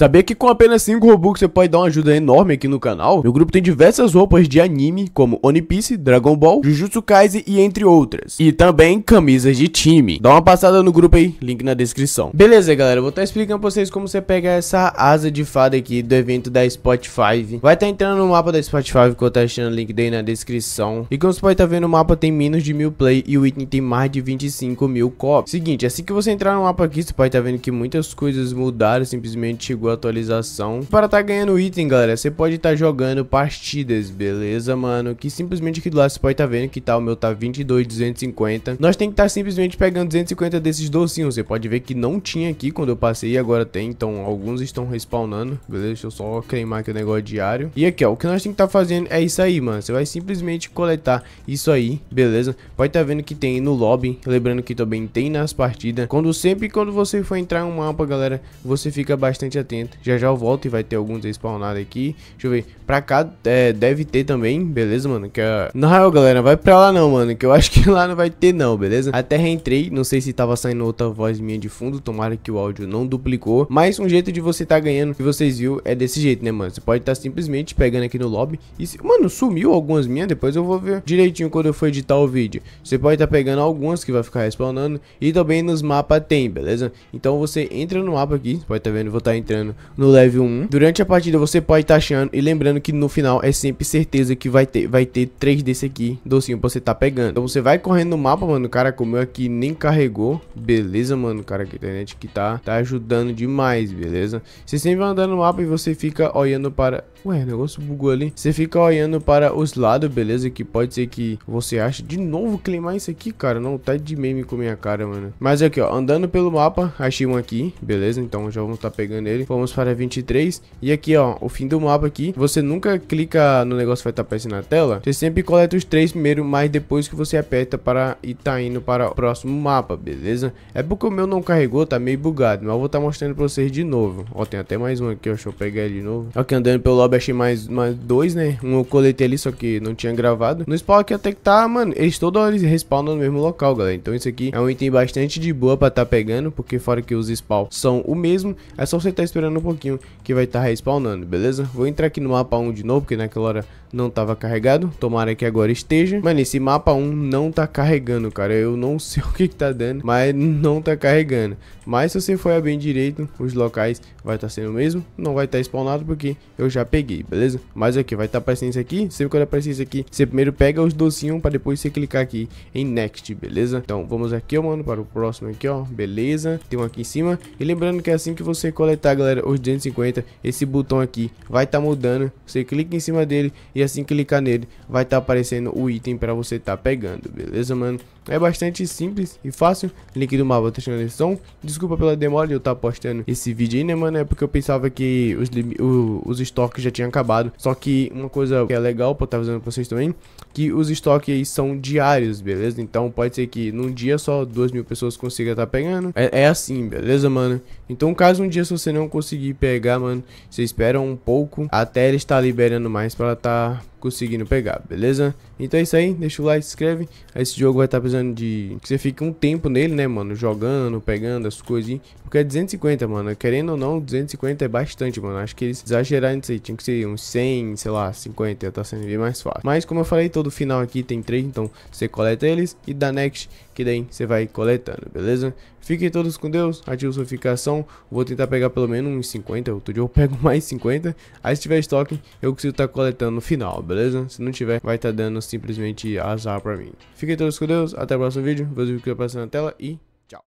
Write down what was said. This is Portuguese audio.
Saber que com apenas 5 Robux você pode dar uma ajuda enorme aqui no canal? Meu grupo tem diversas roupas de anime, como One Piece, Dragon Ball, Jujutsu Kaisen e entre outras. E também camisas de time. Dá uma passada no grupo aí, link na descrição. Beleza, galera, eu vou estar tá explicando pra vocês como você pega essa asa de fada aqui do evento da Spotify. Vai estar tá entrando no mapa da Spotify, que eu estou achando o link daí na descrição. E como você pode estar tá vendo, o mapa tem menos de mil play e o item tem mais de 25 mil copos. Seguinte, assim que você entrar no mapa aqui, você pode estar tá vendo que muitas coisas mudaram, simplesmente igual chegou a atualização. Para tá ganhando item, galera, você pode estar tá jogando partidas, beleza, mano? Que simplesmente aqui do lado você pode tá vendo que tá, o meu tá 22, 250. Nós tem que estar tá simplesmente pegando 250 desses docinhos. Você pode ver que não tinha aqui quando eu passei e agora tem, então alguns estão respawnando, beleza? Deixa eu só queimar aqui o negócio diário. E aqui, ó, o que nós tem que estar tá fazendo é isso aí, mano. Você vai simplesmente coletar isso aí, beleza? Pode estar tá vendo que tem no lobby, lembrando que também tem nas partidas. Quando sempre quando você for entrar em um mapa, galera, você fica bastante atento já já eu volto e vai ter alguns spawnados aqui. Deixa eu ver. Pra cá é, deve ter também, beleza, mano? Que é... Na real, galera, vai pra lá não, mano. Que eu acho que lá não vai ter não, beleza? Até reentrei. Não sei se tava saindo outra voz minha de fundo. Tomara que o áudio não duplicou. Mas um jeito de você tá ganhando, que vocês viram, é desse jeito, né, mano? Você pode estar tá simplesmente pegando aqui no lobby. E se... Mano, sumiu algumas minhas. Depois eu vou ver direitinho quando eu for editar o vídeo. Você pode estar tá pegando algumas que vai ficar respawnando. E também nos mapas tem, beleza? Então você entra no mapa aqui. pode estar tá vendo, vou estar tá entrando no level 1. Durante a partida você pode estar tá achando e lembrando que no final é sempre certeza que vai ter, vai ter 3 desse aqui, docinho pra você tá pegando. Então você vai correndo no mapa, mano, o cara comeu aqui nem carregou. Beleza, mano, o cara, que internet que tá, tá ajudando demais, beleza? Você sempre vai andando no mapa e você fica olhando para... Ué, o negócio bugou ali. Você fica olhando para os lados, beleza? Que pode ser que você ache de novo queimar isso aqui, cara. Não, tá de meme com minha cara, mano. Mas aqui, ó, andando pelo mapa, achei um aqui, beleza? Então já vamos tá pegando ele. Vamos para 23. E aqui, ó, o fim do mapa aqui. Você nunca clica no negócio que vai estar tá aparecendo na tela. Você sempre coleta os três primeiro, mas depois que você aperta para ir tá indo para o próximo mapa, beleza? É porque o meu não carregou, tá meio bugado, mas eu vou estar tá mostrando para vocês de novo. Ó, tem até mais um aqui, ó, deixa eu pegar ele de novo. Aqui andando pelo lobby achei mais, mais dois, né? Um eu coletei ali, só que não tinha gravado. No spawn aqui até que tá, mano, eles toda hora respawnam no mesmo local, galera. Então isso aqui é um item bastante de boa para tá pegando, porque fora que os spawn são o mesmo, é só você tá esperando esperando um pouquinho que vai estar tá respawnando, beleza? Vou entrar aqui no mapa 1 de novo, porque naquela hora não estava carregado. Tomara que agora esteja. Mas esse mapa 1 não tá carregando, cara. Eu não sei o que, que tá dando, mas não tá carregando. Mas se você for bem direito, os locais vai estar tá sendo o mesmo. Não vai estar tá spawnado porque eu já peguei, beleza? Mas aqui, vai estar tá aparecendo isso aqui. Sempre quando aparecer isso aqui, você primeiro pega os docinhos para depois você clicar aqui em next, beleza? Então vamos aqui, ó, mano, para o próximo aqui, ó. Beleza? Tem um aqui em cima. E lembrando que é assim que você coletar, galera galera, os 250, esse botão aqui vai estar tá mudando. Você clica em cima dele e assim clicar nele, vai estar tá aparecendo o item para você estar tá pegando, beleza, mano? É bastante simples e fácil. Link do mapa tá na descrição. Desculpa pela demora de eu estar postando esse vídeo aí, né, mano? É porque eu pensava que os, o, os estoques já tinham acabado. Só que uma coisa que é legal pra estar avisando pra vocês também, que os estoques aí são diários, beleza? Então pode ser que num dia só 2 mil pessoas consigam estar tá pegando. É, é assim, beleza, mano? Então caso um dia se você não conseguir, conseguir pegar, mano, você espera um pouco até ele estar liberando mais para tá conseguindo pegar, beleza? Então é isso aí, deixa o like, se inscreve. Esse jogo vai estar tá precisando de que você fique um tempo nele, né, mano? Jogando, pegando as coisinhas. Porque é 250, mano. Querendo ou não, 250 é bastante, mano. Acho que eles exageraram nisso aí. Tinha que ser uns 100, sei lá, 50. Tá sendo bem mais fácil. Mas como eu falei, todo final aqui tem 3. Então você coleta eles e dá next. Que daí você vai coletando, beleza? Fiquem todos com Deus. Ative sua notificação. Vou tentar pegar pelo menos uns 50. Outro dia eu pego mais 50. Aí se tiver estoque, eu consigo estar tá coletando no final, beleza? beleza? Se não tiver, vai estar tá dando simplesmente azar pra mim. Fiquem todos com Deus, até o próximo vídeo. Vou ver o que vai aparecer na tela e